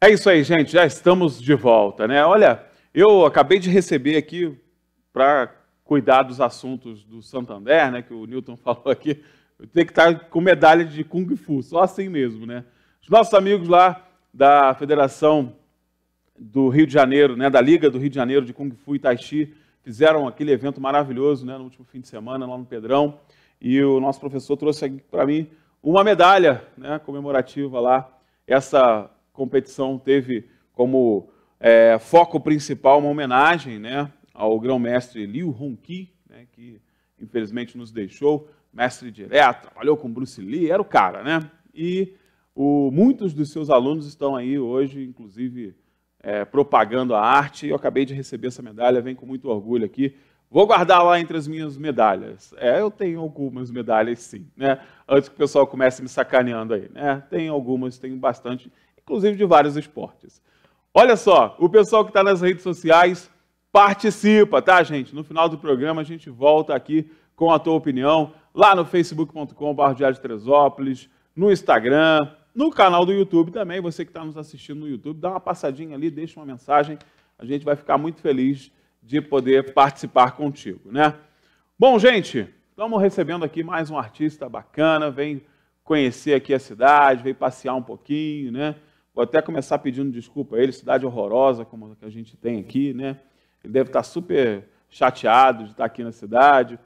É isso aí, gente. Já estamos de volta, né? Olha, eu acabei de receber aqui para cuidar dos assuntos do Santander, né? Que o Newton falou aqui. Eu tenho que estar tá com medalha de Kung Fu, só assim mesmo, né? Os nossos amigos lá da Federação do Rio de Janeiro, né? Da Liga do Rio de Janeiro de Kung Fu e Tai Chi fizeram aquele evento maravilhoso, né? No último fim de semana lá no Pedrão e o nosso professor trouxe aqui para mim uma medalha né, comemorativa lá. Essa competição teve como é, foco principal uma homenagem né, ao grão-mestre Liu Hongqi, né, que infelizmente nos deixou, mestre direto, trabalhou com Bruce Lee, era o cara, né? E o, muitos dos seus alunos estão aí hoje, inclusive, é, propagando a arte. Eu acabei de receber essa medalha, vem com muito orgulho aqui. Vou guardar lá entre as minhas medalhas. É, eu tenho algumas medalhas, sim, né? Antes que o pessoal comece me sacaneando aí, né? Tem algumas, tenho bastante, inclusive de vários esportes. Olha só, o pessoal que está nas redes sociais participa, tá, gente? No final do programa a gente volta aqui com a tua opinião lá no facebook.com.br Diário no Instagram, no canal do YouTube também. Você que está nos assistindo no YouTube, dá uma passadinha ali, deixa uma mensagem. A gente vai ficar muito feliz de poder participar contigo, né? Bom, gente, estamos recebendo aqui mais um artista bacana, vem conhecer aqui a cidade, vem passear um pouquinho, né? Vou até começar pedindo desculpa a ele, cidade horrorosa como a que a gente tem aqui, né? Ele deve estar super chateado de estar aqui na cidade,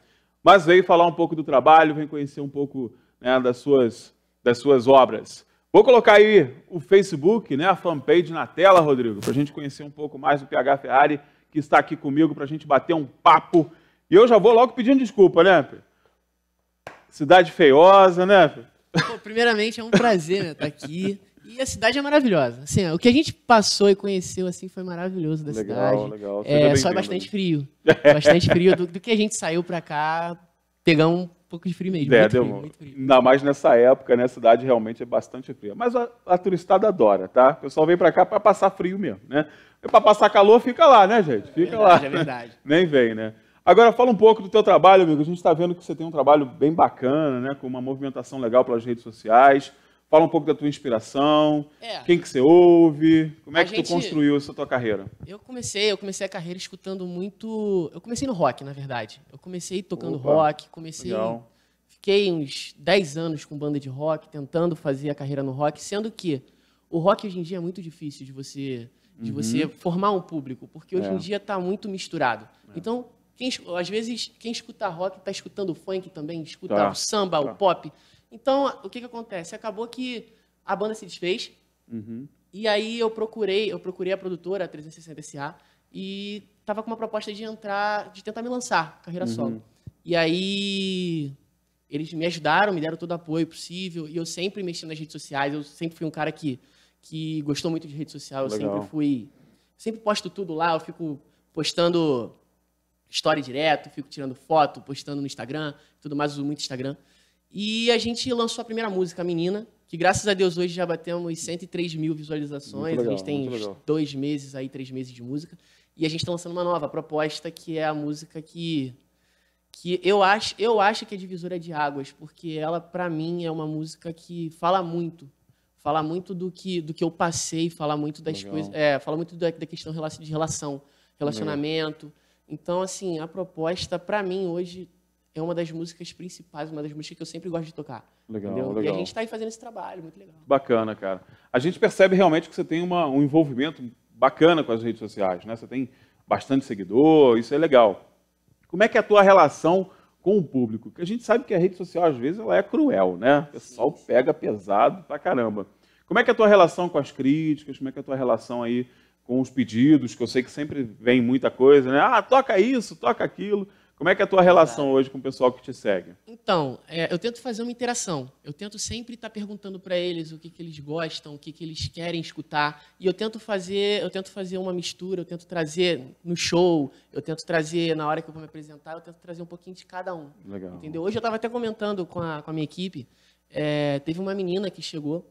mas veio falar um pouco do trabalho, vem conhecer um pouco né, das, suas, das suas obras. Vou colocar aí o Facebook, né, a fanpage na tela, Rodrigo, para a gente conhecer um pouco mais do PH Ferrari que está aqui comigo para a gente bater um papo. E eu já vou logo pedindo desculpa, né? Pedro? Cidade feiosa, né? Pedro? Pô, primeiramente, é um prazer né, estar tá aqui. E a cidade é maravilhosa. Assim, o que a gente passou e conheceu assim foi maravilhoso da legal, cidade. Legal. É, só é bastante né? frio. Bastante frio do, do que a gente saiu para cá, pegar um pouco de frio mesmo. É, muito, deu, frio, muito frio. Ainda mais nessa época, né? A cidade realmente é bastante fria. Mas a, a turistada adora, tá? O pessoal vem para cá para passar frio mesmo, né? É para passar calor, fica lá, né, gente? Fica é verdade, lá. É verdade. Né? Nem vem, né? Agora fala um pouco do teu trabalho, amigo. A gente está vendo que você tem um trabalho bem bacana, né? Com uma movimentação legal pelas redes sociais. Fala um pouco da tua inspiração, é. quem que você ouve, como é a é que gente... tu construiu essa tua carreira? Eu comecei, eu comecei a carreira escutando muito. Eu comecei no rock, na verdade. Eu comecei tocando Opa, rock, comecei. Legal. Fiquei uns 10 anos com banda de rock, tentando fazer a carreira no rock, sendo que o rock hoje em dia é muito difícil de você de uhum. você formar um público, porque hoje é. em dia está muito misturado. É. Então, quem, às vezes, quem escuta rock está escutando funk também, escuta tá. o samba, tá. o pop. Então, o que, que acontece? Acabou que a banda se desfez, uhum. e aí eu procurei, eu procurei a produtora, a 360 SA, e estava com uma proposta de entrar, de tentar me lançar, carreira uhum. solo. E aí eles me ajudaram, me deram todo o apoio possível, e eu sempre mexi nas redes sociais, eu sempre fui um cara que que gostou muito de rede social. Eu sempre fui. Sempre posto tudo lá, eu fico postando história direto, fico tirando foto, postando no Instagram, tudo mais, uso muito Instagram. E a gente lançou a primeira música, a Menina, que graças a Deus hoje já batemos 103 mil visualizações. Legal, a gente tem dois meses aí, três meses de música. E a gente está lançando uma nova proposta, que é a música que, que eu, acho, eu acho que é divisora de águas, porque ela, para mim, é uma música que fala muito falar muito do que, do que eu passei, falar muito das Legal. coisas, é, falar muito da, da, questão de relação, relacionamento. Então, assim, a proposta para mim hoje é uma das músicas principais, uma das músicas que eu sempre gosto de tocar. Legal, legal. E a gente está aí fazendo esse trabalho, muito legal. Bacana, cara. A gente percebe realmente que você tem uma, um envolvimento bacana com as redes sociais, né? Você tem bastante seguidor, isso é legal. Como é que é a tua relação com o público. Que a gente sabe que a rede social às vezes ela é cruel, né? O pessoal pega pesado pra caramba. Como é que é a tua relação com as críticas? Como é que é a tua relação aí com os pedidos? Que eu sei que sempre vem muita coisa, né? Ah, toca isso, toca aquilo. Como é que é a tua relação hoje com o pessoal que te segue? Então, é, eu tento fazer uma interação. Eu tento sempre estar tá perguntando para eles o que, que eles gostam, o que, que eles querem escutar. E eu tento fazer, eu tento fazer uma mistura, eu tento trazer no show, eu tento trazer na hora que eu vou me apresentar, eu tento trazer um pouquinho de cada um. Legal. Entendeu? Hoje eu estava até comentando com a, com a minha equipe. É, teve uma menina que chegou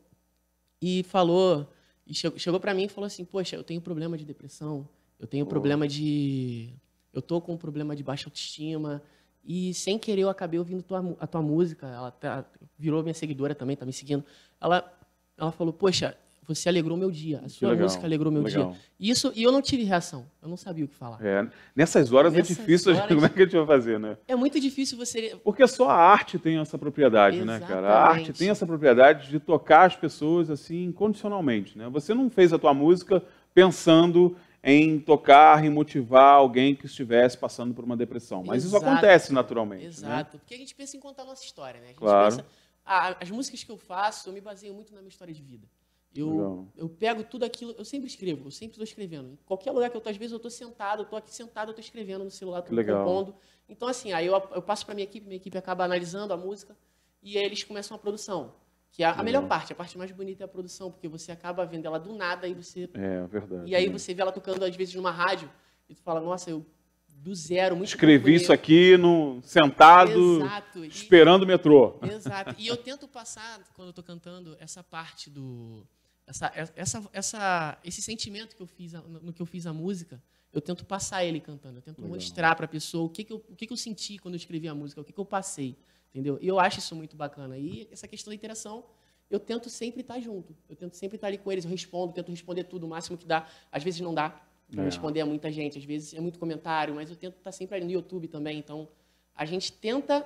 e falou, e chegou, chegou para mim e falou assim: Poxa, eu tenho problema de depressão, eu tenho problema de eu tô com um problema de baixa autoestima. E sem querer eu acabei ouvindo tua, a tua música. Ela tá, virou minha seguidora também, tá me seguindo. Ela, ela falou: Poxa, você alegrou meu dia. A sua legal, música alegrou meu legal. dia. Isso, e eu não tive reação. Eu não sabia o que falar. É, nessas horas é nessas é difícil, horas, como é que a gente vai fazer, né? É muito difícil você... Porque só a arte tem essa propriedade, Exatamente. né, cara? A arte tem essa propriedade de tocar as pessoas, assim, incondicionalmente, né? Você não fez a tua música pensando em tocar e motivar alguém que estivesse passando por uma depressão. Mas Exato. isso acontece naturalmente. Né? Exato. Né? Porque a gente pensa em contar a nossa história, né? claro. Pensa, ah, as músicas que eu faço, eu me baseio muito na minha história de vida. Eu, eu pego tudo aquilo, eu sempre escrevo, eu sempre estou escrevendo. Em qualquer lugar que eu estou, às vezes eu estou sentado, eu estou aqui sentado, eu estou escrevendo no celular, estou compondo. Então, assim, aí eu, eu passo para minha equipe, minha equipe acaba analisando a música e aí eles começam a produção. Que a, a é. melhor parte, a parte mais bonita é a produção, porque você acaba vendo ela do nada e você. É, verdade. E aí você vê ela tocando, às vezes, numa rádio, e tu fala, nossa, eu do zero. Muito Escrevi isso aqui no, sentado, Exato. esperando e, o metrô. Exato. E eu tento passar, quando eu estou cantando, essa parte do essa, essa, essa, esse sentimento que eu fiz no, que eu fiz a música, eu tento passar ele cantando, eu tento Legal. mostrar para a pessoa o que, que eu, o que, que, eu senti quando eu escrevi a música, o que, que eu passei, entendeu? E eu acho isso muito bacana. E essa questão da interação, eu tento sempre estar junto, eu tento sempre estar ali com eles, eu respondo, tento responder tudo, o máximo que dá. Às vezes não dá para é. responder a muita gente, às vezes é muito comentário, mas eu tento estar sempre ali no YouTube também. Então, a gente tenta,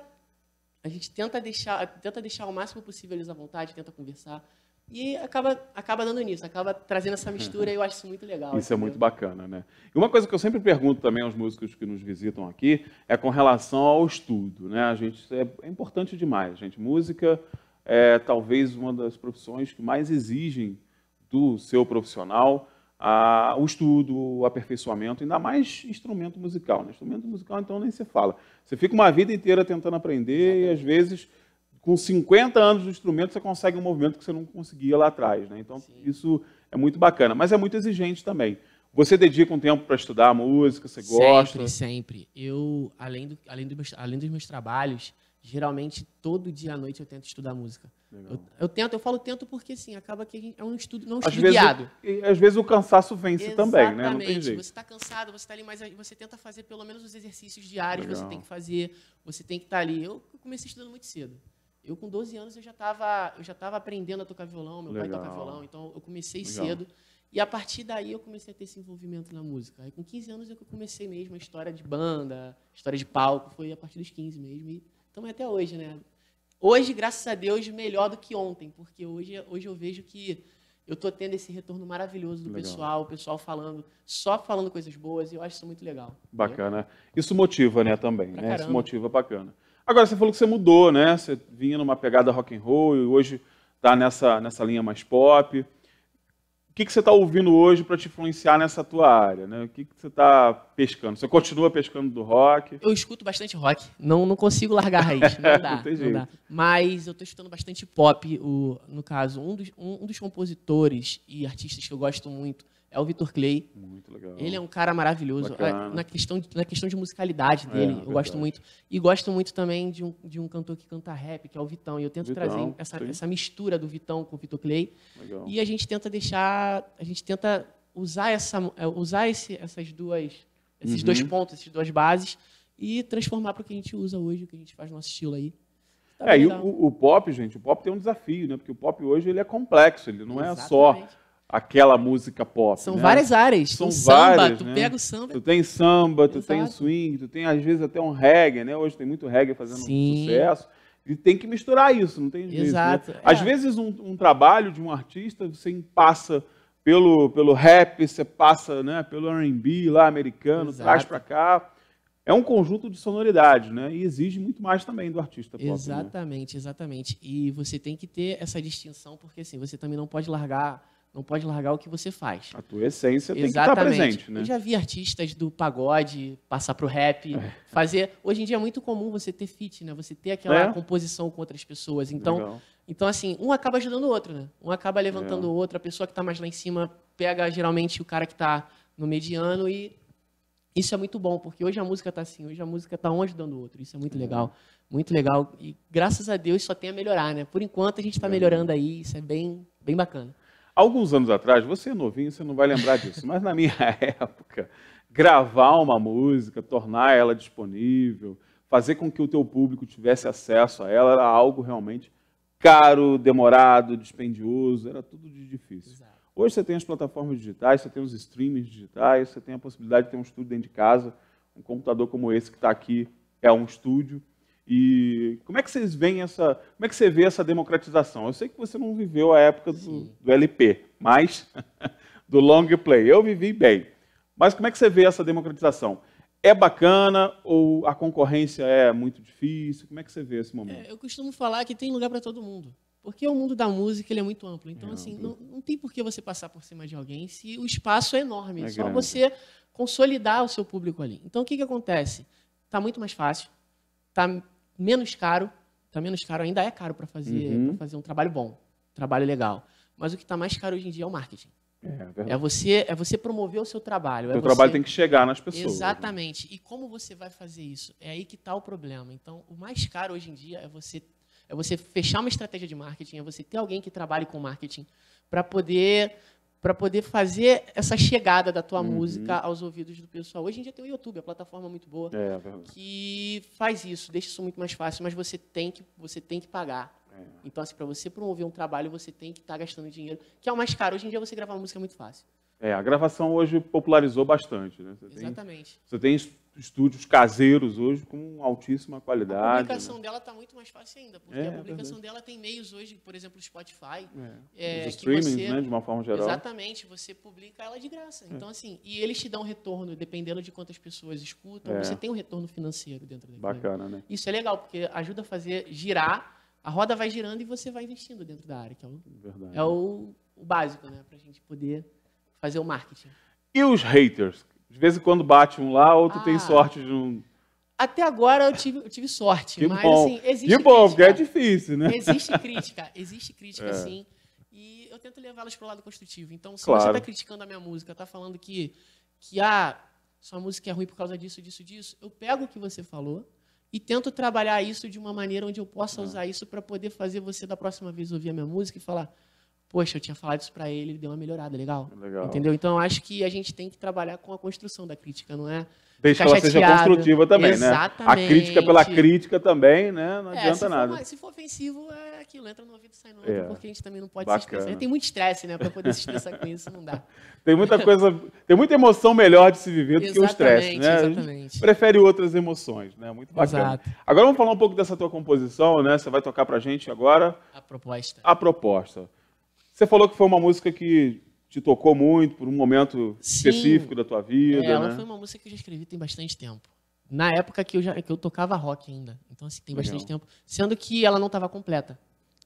a gente tenta deixar, tenta deixar o máximo possível eles à vontade, tenta conversar e acaba, acaba dando nisso, acaba trazendo essa mistura e eu acho isso muito legal. Isso é entendeu? é muito bacana, né? E uma coisa que eu sempre pergunto também aos músicos que nos visitam aqui é com relação ao estudo, né? A gente, é, é importante demais, gente. Música é talvez uma das profissões que mais exigem do seu profissional a, o estudo, o aperfeiçoamento, ainda mais instrumento musical. Né? Instrumento musical, então, nem se fala. Você fica uma vida inteira tentando aprender Exatamente. e, às vezes, com 50 anos do instrumento, você consegue um movimento que você não conseguia lá atrás. Né? Então, Sim. isso é muito bacana, mas é muito exigente também. Você dedica um tempo para estudar música, você sempre, gosta? Sempre, Eu, além, do, além, do além dos meus trabalhos, geralmente todo dia à noite eu tento estudar música. Eu, eu, tento, eu falo tento porque assim, acaba que é um estudo não às estudo às vezes o cansaço vence Exatamente. também, né? Não tem jeito. Você está cansado, você está ali, mas você tenta fazer pelo menos os exercícios diários, que você tem que fazer, você tem que estar tá ali. Eu comecei estudando muito cedo. Eu com 12 anos eu já estava eu já tava aprendendo a tocar violão, meu Legal. pai toca violão, então eu comecei Legal. cedo. E a partir daí eu comecei a ter esse envolvimento na música. Aí com 15 anos é que eu comecei mesmo a história de banda, história de palco, foi a partir dos 15 mesmo. E estamos até hoje, né? Hoje, graças a Deus, melhor do que ontem, porque hoje, hoje eu vejo que eu estou tendo esse retorno maravilhoso do legal. pessoal, o pessoal falando, só falando coisas boas, e eu acho isso muito legal. Bacana. Isso motiva, né, também, né? Isso motiva bacana. Agora você falou que você mudou, né? Você vinha numa pegada rock and roll e hoje tá nessa, nessa linha mais pop. O que, que você está ouvindo hoje para te influenciar nessa tua área? Né? O que, que você está pescando? Você continua pescando do rock? Eu escuto bastante rock. Não, não consigo largar a raiz. Não dá. não não dá. Mas eu estou escutando bastante pop. O, no caso, um dos, um, um dos compositores e artistas que eu gosto muito é o Vitor Clay. Muito legal. Ele é um cara maravilhoso. É, na questão, de, na questão de musicalidade é, dele, é, eu verdade. gosto muito. E gosto muito também de um, de um cantor que canta rap, que é o Vitão. E eu tento Vitão, trazer essa, essa mistura do Vitão com o Vitor Clay. Legal. E a gente tenta deixar. A gente tenta usar, essa, é, usar esse, essas duas, esses uhum. dois pontos, essas duas bases, e transformar para o que a gente usa hoje, o que a gente faz no nosso estilo aí. Tá é, e o, o, pop, gente, o pop tem um desafio, né? Porque o pop hoje ele é complexo, ele não Exatamente. é só aquela música pop. São né? várias áreas. São samba, várias, tu né? pega o samba. Tu tem samba, tu Exato. tem swing, tu tem às vezes até um reggae, né? Hoje tem muito reggae fazendo Sim. sucesso. E tem que misturar isso, não tem jeito. Né? Exato. Né? É. Às vezes um, um, trabalho de um artista, você passa pelo, pelo rap, você passa né, pelo R&B lá americano, Exato. traz para cá. É um conjunto de sonoridade né? E exige muito mais também do artista. Pop, né? exatamente, né? exatamente. E você tem que ter essa distinção, porque assim, você também não pode largar não pode largar o que você faz. A tua essência Exatamente. tem que tá estar presente, né? Eu já vi artistas do pagode passar pro rap, é. fazer. Hoje em dia é muito comum você ter fit, né? Você ter aquela é. composição com outras pessoas. Então, Legal. então assim, um acaba ajudando o outro, né? Um acaba levantando é. o outro. A pessoa que está mais lá em cima pega geralmente o cara que está no mediano e isso é muito bom, porque hoje a música está assim, hoje a música está um ajudando o outro. Isso é muito é. legal, muito legal. E graças a Deus só tem a melhorar, né? Por enquanto a gente está é. melhorando aí, isso é bem, bem bacana. Alguns anos atrás, você é novinho, você não vai lembrar disso, mas na minha época, gravar uma música, tornar ela disponível, fazer com que o teu público tivesse acesso a ela era algo realmente caro, demorado, dispendioso, era tudo de difícil. Exato. Hoje você tem as plataformas digitais, você tem os streamings digitais, você tem a possibilidade de ter um estúdio dentro de casa, um computador como esse que está aqui é um estúdio, e como é que vocês veem essa, como é que você vê essa democratização? Eu sei que você não viveu a época do, do LP, mas do long play. Eu vivi bem. Mas como é que você vê essa democratização? É bacana ou a concorrência é muito difícil? Como é que você vê esse momento? É, eu costumo falar que tem lugar para todo mundo. Porque o mundo da música ele é muito amplo. Então, é assim, amplo. Não, não, tem por que você passar por cima de alguém se o espaço é enorme. É, é só grande. você consolidar o seu público ali. Então, o que, que acontece? Está muito mais fácil. Está menos caro, tá menos caro, ainda é caro para fazer, uhum. fazer um trabalho bom, um trabalho legal. Mas o que está mais caro hoje em dia é o marketing. É, é, é você é você promover o seu trabalho. O seu é você... trabalho tem que chegar nas pessoas. Né? Exatamente. Né? E como você vai fazer isso? É aí que está o problema. Então, o mais caro hoje em dia é você é você fechar uma estratégia de marketing, é você ter alguém que trabalhe com marketing para poder para poder fazer essa chegada da tua uhum. música aos ouvidos do pessoal. Hoje em dia tem o YouTube, a plataforma é muito boa, é, é que faz isso, deixa isso muito mais fácil, mas você tem que, você tem que pagar. É. Então, assim, para você promover um trabalho, você tem que estar tá gastando dinheiro, que é o mais caro. Hoje em dia, você gravar música é muito fácil. É, a gravação hoje popularizou bastante, né? Você Exatamente. Tem, você tem estúdios caseiros hoje com altíssima qualidade. A né? publicação né? dela está muito mais fácil ainda, porque é, a é. publicação é dela tem meios hoje, por exemplo, o Spotify. É. é os streamings, você, né, de uma forma geral. Exatamente, você publica ela de graça. É. Então, assim, e eles te dão retorno, dependendo de quantas pessoas escutam, você tem um retorno financeiro dentro daquilo. Bacana, né? Isso é legal, porque ajuda a fazer girar, a roda vai girando e você vai investindo dentro da área, que é o, Verdade. É o, o básico, né, para a gente poder fazer o marketing. E os haters? De vez em quando bate um lá, outro ah. tem sorte de um. Até agora eu tive, eu tive sorte, que mas bom. assim, existe. Que bom, crítica. porque é difícil, né? Existe crítica, existe crítica, é. sim. E eu tento levá-las para o lado construtivo. Então, se tá claro. você está criticando a minha música, está falando que, que ah, sua música é ruim por causa disso, disso, disso, eu pego o que você falou e tento trabalhar isso de uma maneira onde eu possa ah. usar isso para poder fazer você, da próxima vez, ouvir a minha música e falar: poxa, eu tinha falado isso para ele, deu uma melhorada, legal. legal. Entendeu? Então acho que a gente tem que trabalhar com a construção da crítica, não é? Desde que ela seja construtiva também, Exatamente. né? A crítica pela crítica também, né? Não é, adianta for, nada. se for ofensivo, é aquilo, entra no ouvido e sai no outro, é. porque a gente também não pode Bacana. se tem muito estresse, né? Para poder se essa com isso, não dá. tem muita coisa, tem muita emoção melhor de se viver do que o estresse, né? Exatamente. Prefere outras emoções, né? Muito bacana. Exato. Agora vamos falar um pouco dessa tua composição, né? Você vai tocar pra gente agora. A proposta. A proposta. Você falou que foi uma música que te tocou muito por um momento Sim, específico da tua vida. É, ela né? foi uma música que eu já escrevi tem bastante tempo. Na época que eu, já, que eu tocava rock ainda. Então, assim, tem Legal. bastante tempo. Sendo que ela não estava completa.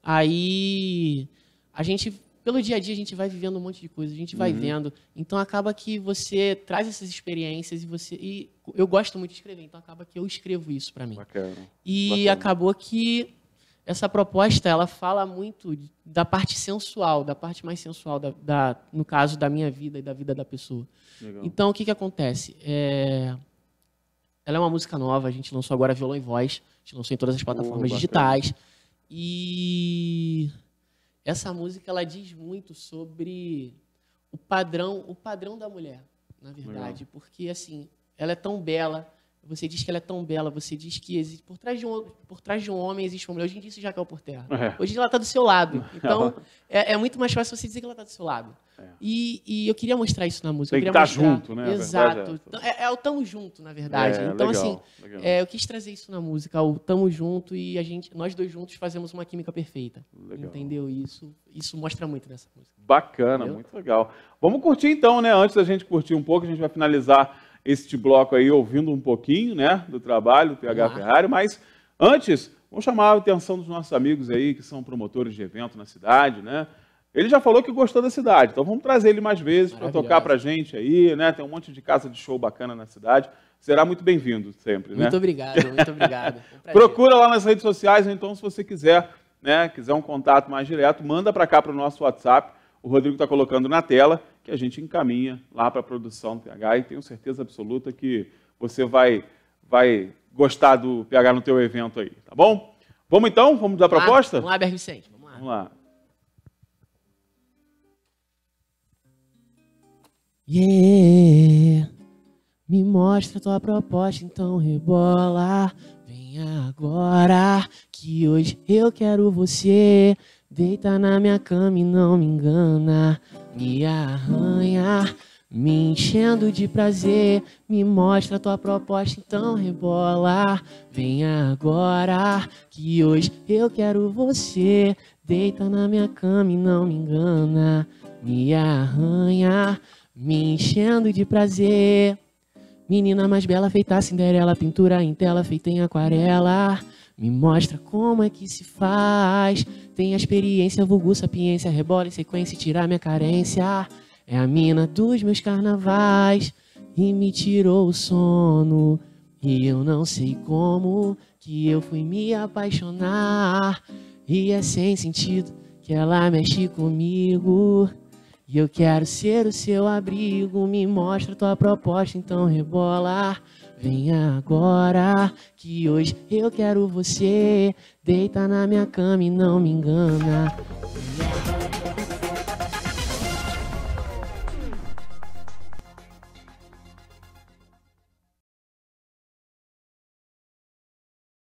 Aí, a gente, pelo dia a dia, a gente vai vivendo um monte de coisa, a gente vai uhum. vendo. Então, acaba que você traz essas experiências e você. E eu gosto muito de escrever, então acaba que eu escrevo isso para mim. Bacana. E Bacana. acabou que essa proposta ela fala muito da parte sensual, da parte mais sensual, da, da no caso da minha vida e da vida da pessoa. Legal. Então, o que, que acontece? É... Ela é uma música nova, a gente lançou agora violão e voz, a gente lançou em todas as plataformas oh, digitais. E essa música ela diz muito sobre o padrão, o padrão da mulher, na verdade, Legal. porque assim, ela é tão bela, você diz que ela é tão bela, você diz que existe, por, trás de um, por trás de um homem existe uma mulher. Hoje em dia isso já caiu por terra. É. Hoje em dia ela está do seu lado. Então, é, é, muito mais fácil você dizer que ela está do seu lado. É. E, e, eu queria mostrar isso na música. Tem que estar tá junto, né? Exato. Tá então, é, é, o tamo junto, na verdade. É, então, legal, assim, legal. É, eu quis trazer isso na música, o tamo junto e a gente, nós dois juntos fazemos uma química perfeita. Legal. Entendeu? isso, isso mostra muito nessa música. Bacana, entendeu? muito legal. Vamos curtir então, né? Antes da gente curtir um pouco, a gente vai finalizar este bloco aí ouvindo um pouquinho né, do trabalho do PH Ferrari, mas antes, vamos chamar a atenção dos nossos amigos aí que são promotores de evento na cidade, né? Ele já falou que gostou da cidade, então vamos trazer ele mais vezes para tocar para gente aí, né? Tem um monte de casa de show bacana na cidade. Será muito bem-vindo sempre, né? Muito obrigado, muito obrigado. É Procura lá nas redes sociais, então, se você quiser, né? Quiser um contato mais direto, manda para cá para o nosso WhatsApp. O Rodrigo está colocando na tela que a gente encaminha lá para a produção do PH e tenho certeza absoluta que você vai, vai gostar do PH no teu evento aí, tá bom? Vamos então? Vamos dar proposta? vamos lá, Ber Vicente, vamos lá. Vamos lá. Yeah, me mostra tua proposta, então rebola. Vem agora, que hoje eu quero você. Deita na minha cama e não me engana, me arranha, me enchendo de prazer, me mostra tua proposta, então rebola. Vem agora, que hoje eu quero você. Deita na minha cama e não me engana, me arranha, me enchendo de prazer. Menina mais bela feita a Cinderela, pintura em tela feita em aquarela. Me mostra como é que se faz. Tem a experiência, vulgo, sapiência, rebola em sequência e tirar minha carência. É a mina dos meus carnavais e me tirou o sono. E eu não sei como que eu fui me apaixonar. E é sem sentido que ela mexe comigo. E eu quero ser o seu abrigo. Me mostra tua proposta, então rebolar. Vem agora, que hoje eu quero você. Deita na minha cama e não me engana.